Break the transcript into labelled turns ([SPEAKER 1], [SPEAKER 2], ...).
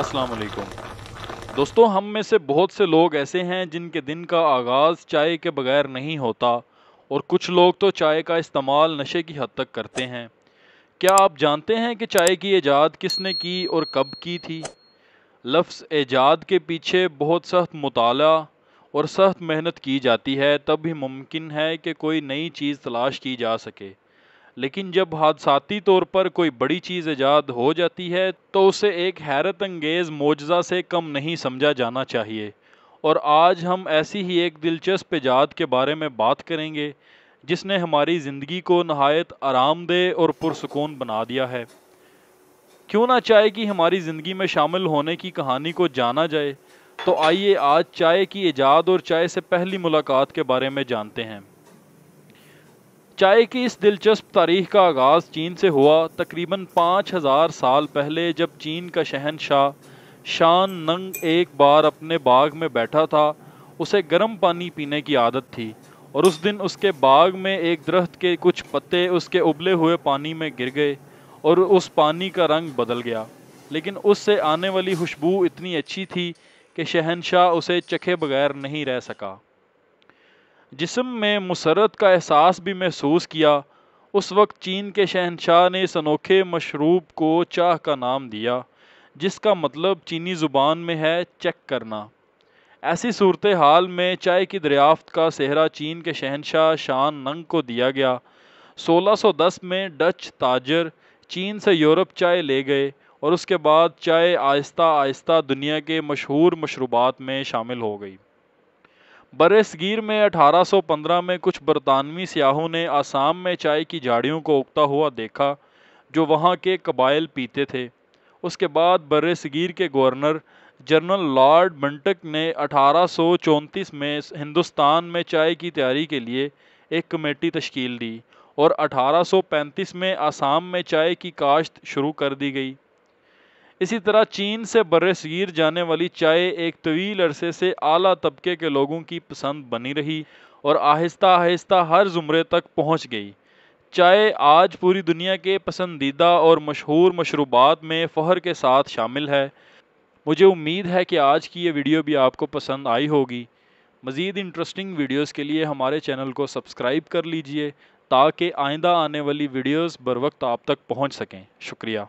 [SPEAKER 1] अस्सलाम वालेकुम दोस्तों हम में से बहुत से लोग ऐसे हैं जिनके दिन का आगाज़ चाय के बगैर नहीं होता और कुछ लोग तो चाय का इस्तेमाल नशे की हद तक करते हैं क्या आप जानते हैं कि चाय की ईजाद किसने की और कब की थी लफ्ज़ ईजाद के पीछे बहुत सख्त मताल और सख्त मेहनत की जाती है तब भी मुमकिन है कि कोई नई चीज़ तलाश की जा सके लेकिन जब हादसाती तौर पर कोई बड़ी चीज़ ईजाद हो जाती है तो उसे एक हैरत अंगेज़ मुआजा से कम नहीं समझा जाना चाहिए और आज हम ऐसी ही एक दिलचस्प ईजाद के बारे में बात करेंगे जिसने हमारी ज़िंदगी को नहायत आरामदेह और पुरसकून बना दिया है क्यों ना चाय की हमारी ज़िंदगी में शामिल होने की कहानी को जाना जाए तो आइए आज चाय की ईजाद और चाय से पहली मुलाकात के बारे में जानते हैं चाय की इस दिलचस्प तारीख का आगाज़ चीन से हुआ तकरीबन पाँच हज़ार साल पहले जब चीन का शहनशाह शान नंग एक बार अपने बाग में बैठा था उसे गर्म पानी पीने की आदत थी और उस दिन उसके बाग में एक दरख्त के कुछ पत्ते उसके उबले हुए पानी में गिर गए और उस पानी का रंग बदल गया लेकिन उससे आने वाली खुशबू इतनी अच्छी थी कि शहनशाह उसे चखे बगैर नहीं रह सका जिसम में मुसरत का एहसास भी महसूस किया उस वक्त चीन के शहनशाह ने इस अनोखे मशरूब को चाह का नाम दिया जिसका मतलब चीनी ज़ुबान में है चेक करना ऐसी सूरत हाल में चाय की दरियाफ्त का सेहरा चीन के शहनशाह शान नंग को दिया गया 1610 में डच ताजर चीन से यूरोप चाय ले गए और उसके बाद चाय आहिस्ता आहिस्ता दुनिया के मशहूर मशरूबात में शामिल हो गई बरसगीर में 1815 में कुछ बरतानवी सियाहों ने आसाम में चाय की झाड़ियों को उगता हुआ देखा जो वहाँ के कबाइल पीते थे उसके बाद बरसगीर के गवर्नर जनरल लॉर्ड बंटक ने अठारह में हिंदुस्तान में चाय की तैयारी के लिए एक कमेटी तश्कील दी और 1835 में आसाम में चाय की काश्त शुरू कर दी गई इसी तरह चीन से बरसर जाने वाली चाय एक तवील अरसे से आला तबके के लोगों की पसंद बनी रही और आहिस्ता आहिस्ता हर ज़ुमरे तक पहुंच गई चाय आज पूरी दुनिया के पसंदीदा और मशहूर मशरूबात में फ़हर के साथ शामिल है मुझे उम्मीद है कि आज की ये वीडियो भी आपको पसंद आई होगी मज़ीद इंटरेस्टिंग वीडियोस के लिए हमारे चैनल को सब्सक्राइब कर लीजिए ताकि आइंदा आने वाली वीडियोस बर वक्त आप तक पहुंच सकें शुक्रिया